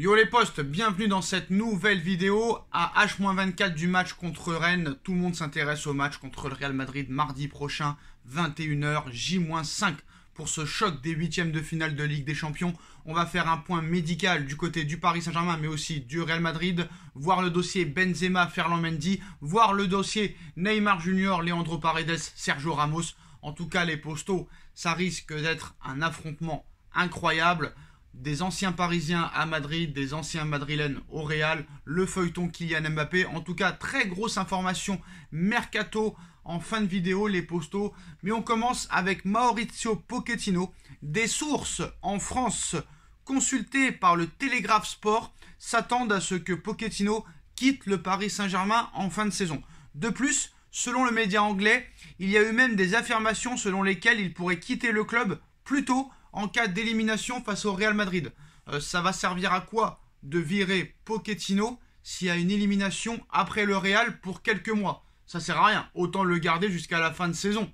Yo les postes, bienvenue dans cette nouvelle vidéo à H-24 du match contre Rennes. Tout le monde s'intéresse au match contre le Real Madrid mardi prochain, 21h, J-5 pour ce choc des huitièmes de finale de Ligue des Champions. On va faire un point médical du côté du Paris Saint-Germain, mais aussi du Real Madrid, voir le dossier Benzema, Ferland Mendy, voir le dossier Neymar Junior, Leandro Paredes, Sergio Ramos. En tout cas, les postaux, ça risque d'être un affrontement incroyable des anciens Parisiens à Madrid, des anciens Madrilènes au Real, le feuilleton Kylian Mbappé. En tout cas, très grosse information mercato en fin de vidéo, les postaux Mais on commence avec Maurizio Pochettino. Des sources en France consultées par le Télégraphe Sport s'attendent à ce que Pochettino quitte le Paris Saint-Germain en fin de saison. De plus, selon le média anglais, il y a eu même des affirmations selon lesquelles il pourrait quitter le club plus tôt en cas d'élimination face au Real Madrid. Euh, ça va servir à quoi de virer Pochettino s'il y a une élimination après le Real pour quelques mois Ça sert à rien, autant le garder jusqu'à la fin de saison.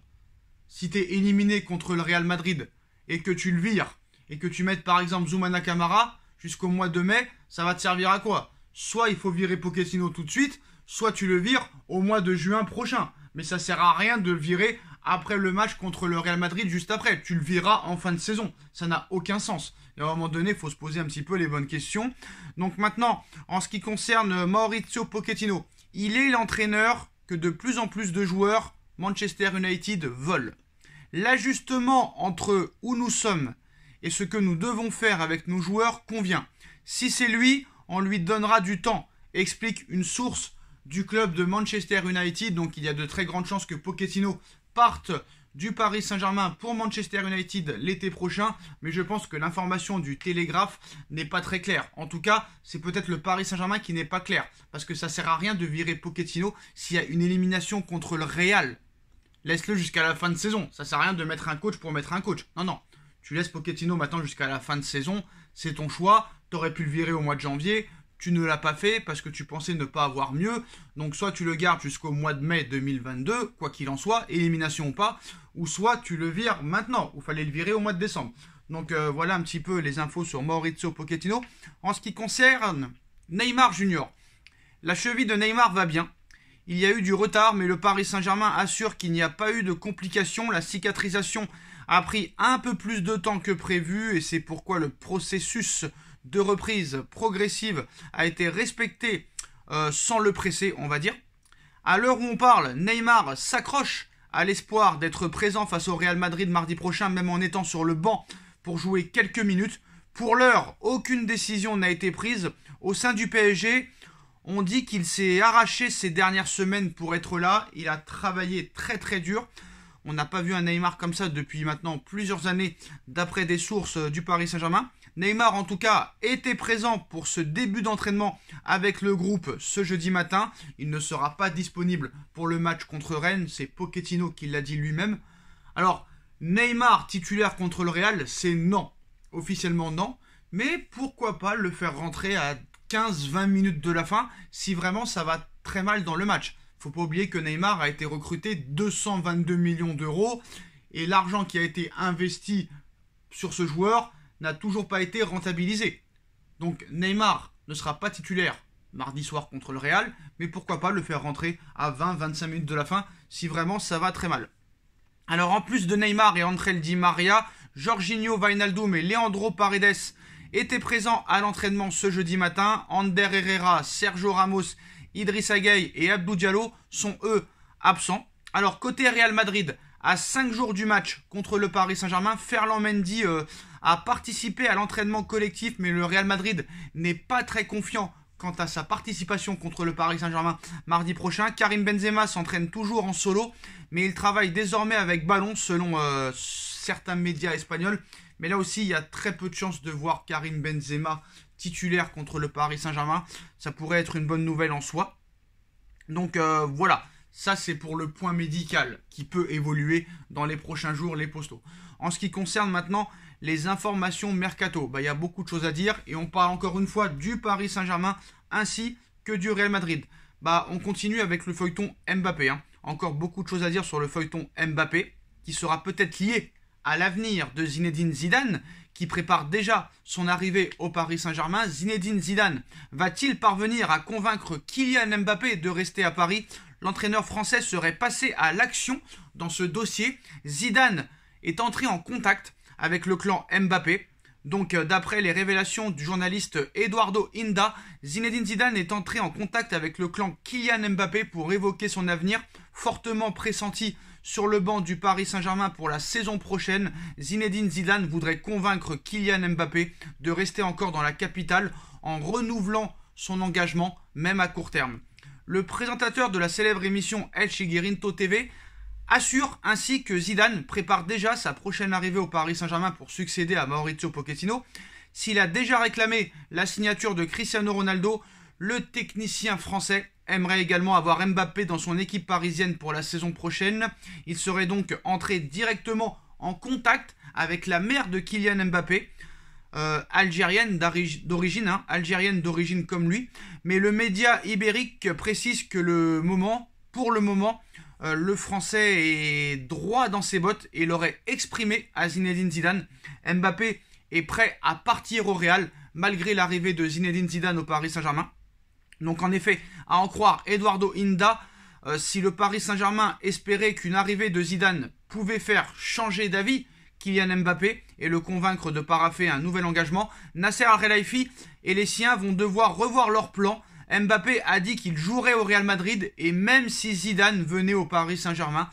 Si tu es éliminé contre le Real Madrid et que tu le vires et que tu mettes par exemple Zoumana Kamara jusqu'au mois de mai, ça va te servir à quoi Soit il faut virer Pochettino tout de suite, soit tu le vires au mois de juin prochain. Mais ça sert à rien de le virer après le match contre le Real Madrid juste après. Tu le verras en fin de saison. Ça n'a aucun sens. Et à un moment donné, il faut se poser un petit peu les bonnes questions. Donc maintenant, en ce qui concerne euh, Maurizio Pochettino, il est l'entraîneur que de plus en plus de joueurs Manchester United volent. L'ajustement entre où nous sommes et ce que nous devons faire avec nos joueurs convient. Si c'est lui, on lui donnera du temps, explique une source du club de Manchester United. Donc il y a de très grandes chances que Pochettino partent du Paris Saint-Germain pour Manchester United l'été prochain, mais je pense que l'information du Télégraphe n'est pas très claire. En tout cas, c'est peut-être le Paris Saint-Germain qui n'est pas clair, parce que ça sert à rien de virer Pochettino s'il y a une élimination contre le Real. Laisse-le jusqu'à la fin de saison, ça sert à rien de mettre un coach pour mettre un coach. Non, non, tu laisses Pochettino maintenant jusqu'à la fin de saison, c'est ton choix, t'aurais pu le virer au mois de janvier, tu ne l'as pas fait parce que tu pensais ne pas avoir mieux. Donc soit tu le gardes jusqu'au mois de mai 2022, quoi qu'il en soit, élimination ou pas, ou soit tu le vires maintenant, ou fallait le virer au mois de décembre. Donc euh, voilà un petit peu les infos sur Maurizio Pochettino. En ce qui concerne Neymar Junior, la cheville de Neymar va bien. Il y a eu du retard, mais le Paris Saint-Germain assure qu'il n'y a pas eu de complications. La cicatrisation a pris un peu plus de temps que prévu et c'est pourquoi le processus de reprise progressive a été respectée euh, sans le presser, on va dire. À l'heure où on parle, Neymar s'accroche à l'espoir d'être présent face au Real Madrid mardi prochain, même en étant sur le banc pour jouer quelques minutes. Pour l'heure, aucune décision n'a été prise. Au sein du PSG, on dit qu'il s'est arraché ces dernières semaines pour être là. Il a travaillé très très dur. On n'a pas vu un Neymar comme ça depuis maintenant plusieurs années, d'après des sources du Paris Saint-Germain. Neymar, en tout cas, était présent pour ce début d'entraînement avec le groupe ce jeudi matin. Il ne sera pas disponible pour le match contre Rennes. C'est Pochettino qui l'a dit lui-même. Alors, Neymar titulaire contre le Real, c'est non. Officiellement, non. Mais pourquoi pas le faire rentrer à 15-20 minutes de la fin si vraiment ça va très mal dans le match. Faut pas oublier que Neymar a été recruté 222 millions d'euros et l'argent qui a été investi sur ce joueur, n'a toujours pas été rentabilisé. Donc Neymar ne sera pas titulaire mardi soir contre le Real, mais pourquoi pas le faire rentrer à 20-25 minutes de la fin si vraiment ça va très mal. Alors en plus de Neymar et André Di Maria, Jorginho Vainaldum et Leandro Paredes étaient présents à l'entraînement ce jeudi matin. Ander Herrera, Sergio Ramos, Idriss Gueye et Abdou Diallo sont eux absents. Alors côté Real Madrid, à 5 jours du match contre le Paris Saint-Germain, Ferland Mendy euh, a participé à l'entraînement collectif, mais le Real Madrid n'est pas très confiant quant à sa participation contre le Paris Saint-Germain mardi prochain. Karim Benzema s'entraîne toujours en solo, mais il travaille désormais avec ballon selon euh, certains médias espagnols. Mais là aussi, il y a très peu de chances de voir Karim Benzema titulaire contre le Paris Saint-Germain. Ça pourrait être une bonne nouvelle en soi. Donc euh, voilà, ça c'est pour le point médical qui peut évoluer dans les prochains jours, les postaux. En ce qui concerne maintenant les informations mercato. Bah, il y a beaucoup de choses à dire et on parle encore une fois du Paris Saint-Germain ainsi que du Real Madrid. Bah, on continue avec le feuilleton Mbappé. Hein. Encore beaucoup de choses à dire sur le feuilleton Mbappé qui sera peut-être lié à l'avenir de Zinedine Zidane qui prépare déjà son arrivée au Paris Saint-Germain. Zinedine Zidane va-t-il parvenir à convaincre Kylian Mbappé de rester à Paris L'entraîneur français serait passé à l'action dans ce dossier. Zidane est entré en contact avec le clan Mbappé. Donc, euh, d'après les révélations du journaliste Eduardo Inda, Zinedine Zidane est entré en contact avec le clan Kylian Mbappé pour évoquer son avenir, fortement pressenti sur le banc du Paris Saint-Germain pour la saison prochaine. Zinedine Zidane voudrait convaincre Kylian Mbappé de rester encore dans la capitale en renouvelant son engagement, même à court terme. Le présentateur de la célèbre émission El Chigirinto TV assure ainsi que Zidane prépare déjà sa prochaine arrivée au Paris Saint-Germain pour succéder à Maurizio Pochettino. S'il a déjà réclamé la signature de Cristiano Ronaldo, le technicien français aimerait également avoir Mbappé dans son équipe parisienne pour la saison prochaine. Il serait donc entré directement en contact avec la mère de Kylian Mbappé, euh, algérienne d'origine, hein, algérienne d'origine comme lui. Mais le média ibérique précise que le moment, pour le moment, euh, le français est droit dans ses bottes et l'aurait exprimé à Zinedine Zidane. Mbappé est prêt à partir au Real malgré l'arrivée de Zinedine Zidane au Paris Saint-Germain. Donc en effet, à en croire Eduardo Inda, euh, si le Paris Saint-Germain espérait qu'une arrivée de Zidane pouvait faire changer d'avis Kylian Mbappé et le convaincre de paraffer un nouvel engagement, Nasser Al-Khelaifi et les siens vont devoir revoir leur plan Mbappé a dit qu'il jouerait au Real Madrid et même si Zidane venait au Paris Saint-Germain,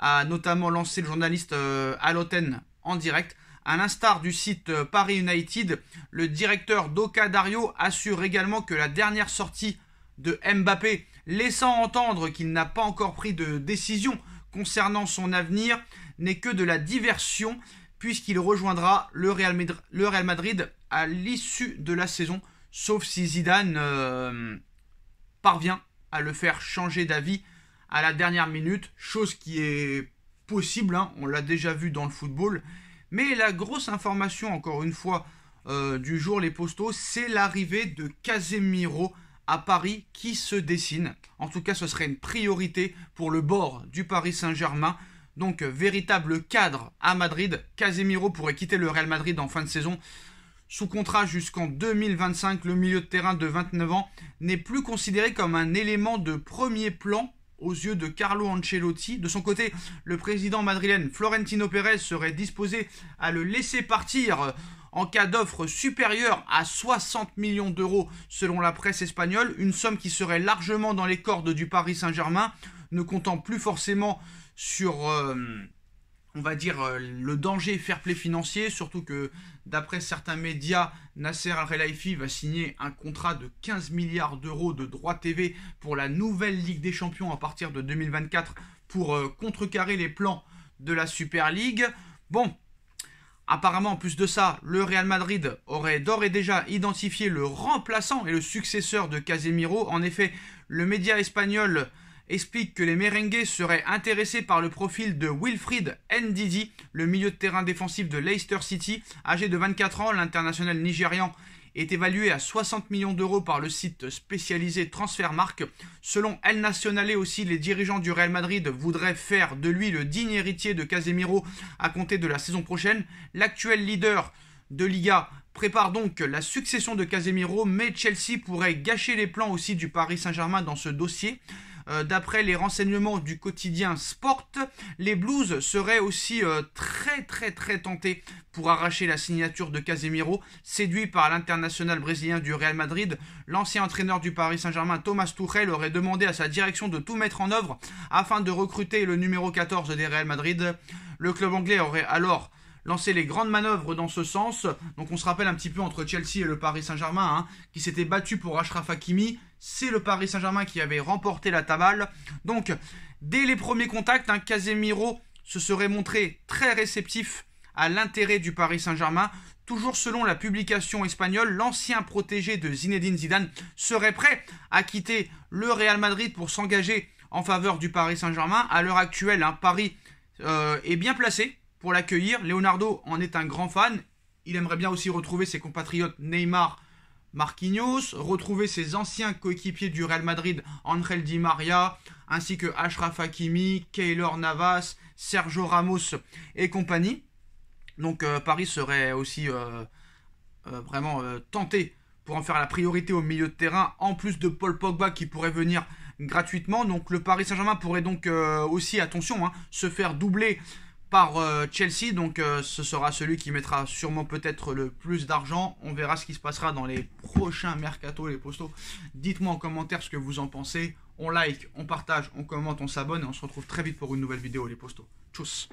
a notamment lancé le journaliste euh, Aloten en direct. À l'instar du site euh, Paris United, le directeur d'Oka Dario assure également que la dernière sortie de Mbappé, laissant entendre qu'il n'a pas encore pris de décision concernant son avenir, n'est que de la diversion puisqu'il rejoindra le Real Madrid à l'issue de la saison sauf si Zidane euh, parvient à le faire changer d'avis à la dernière minute, chose qui est possible, hein, on l'a déjà vu dans le football. Mais la grosse information, encore une fois, euh, du jour, les postaux, c'est l'arrivée de Casemiro à Paris qui se dessine. En tout cas, ce serait une priorité pour le bord du Paris Saint-Germain. Donc, véritable cadre à Madrid. Casemiro pourrait quitter le Real Madrid en fin de saison sous contrat jusqu'en 2025, le milieu de terrain de 29 ans n'est plus considéré comme un élément de premier plan aux yeux de Carlo Ancelotti. De son côté, le président madrilène Florentino Pérez serait disposé à le laisser partir en cas d'offre supérieure à 60 millions d'euros selon la presse espagnole, une somme qui serait largement dans les cordes du Paris Saint-Germain, ne comptant plus forcément sur... Euh, on va dire, euh, le danger fair play financier, surtout que d'après certains médias, Nasser Al-Relaifi va signer un contrat de 15 milliards d'euros de droits TV pour la nouvelle Ligue des Champions à partir de 2024 pour euh, contrecarrer les plans de la Super League. Bon, apparemment en plus de ça, le Real Madrid aurait d'ores et déjà identifié le remplaçant et le successeur de Casemiro. En effet, le média espagnol explique que les merengues seraient intéressés par le profil de Wilfried Ndidi, le milieu de terrain défensif de Leicester City. Âgé de 24 ans, l'international nigérian est évalué à 60 millions d'euros par le site spécialisé Transfermarkt. Selon El et aussi, les dirigeants du Real Madrid voudraient faire de lui le digne héritier de Casemiro à compter de la saison prochaine. L'actuel leader de Liga prépare donc la succession de Casemiro, mais Chelsea pourrait gâcher les plans aussi du Paris Saint-Germain dans ce dossier. Euh, d'après les renseignements du quotidien Sport, les Blues seraient aussi euh, très très très tentés pour arracher la signature de Casemiro, séduit par l'international brésilien du Real Madrid. L'ancien entraîneur du Paris Saint-Germain, Thomas Tuchel, aurait demandé à sa direction de tout mettre en œuvre afin de recruter le numéro 14 des Real Madrid. Le club anglais aurait alors lancer les grandes manœuvres dans ce sens. Donc on se rappelle un petit peu entre Chelsea et le Paris Saint-Germain, hein, qui s'était battu pour Ashraf Hakimi. C'est le Paris Saint-Germain qui avait remporté la tabale. Donc dès les premiers contacts, hein, Casemiro se serait montré très réceptif à l'intérêt du Paris Saint-Germain. Toujours selon la publication espagnole, l'ancien protégé de Zinedine Zidane serait prêt à quitter le Real Madrid pour s'engager en faveur du Paris Saint-Germain. À l'heure actuelle, hein, Paris euh, est bien placé pour l'accueillir. Leonardo en est un grand fan. Il aimerait bien aussi retrouver ses compatriotes Neymar, Marquinhos, retrouver ses anciens coéquipiers du Real Madrid, Angel Di Maria, ainsi que Ashraf Hakimi, Keylor Navas, Sergio Ramos et compagnie. Donc euh, Paris serait aussi euh, euh, vraiment tenté pour en faire la priorité au milieu de terrain, en plus de Paul Pogba qui pourrait venir gratuitement. Donc le Paris Saint-Germain pourrait donc aussi, attention, hein, se faire doubler euh, Chelsea. Donc euh, ce sera celui qui mettra sûrement peut-être le plus d'argent. On verra ce qui se passera dans les prochains mercato, les postos. Dites-moi en commentaire ce que vous en pensez. On like, on partage, on commente, on s'abonne et on se retrouve très vite pour une nouvelle vidéo les postos. Tchuss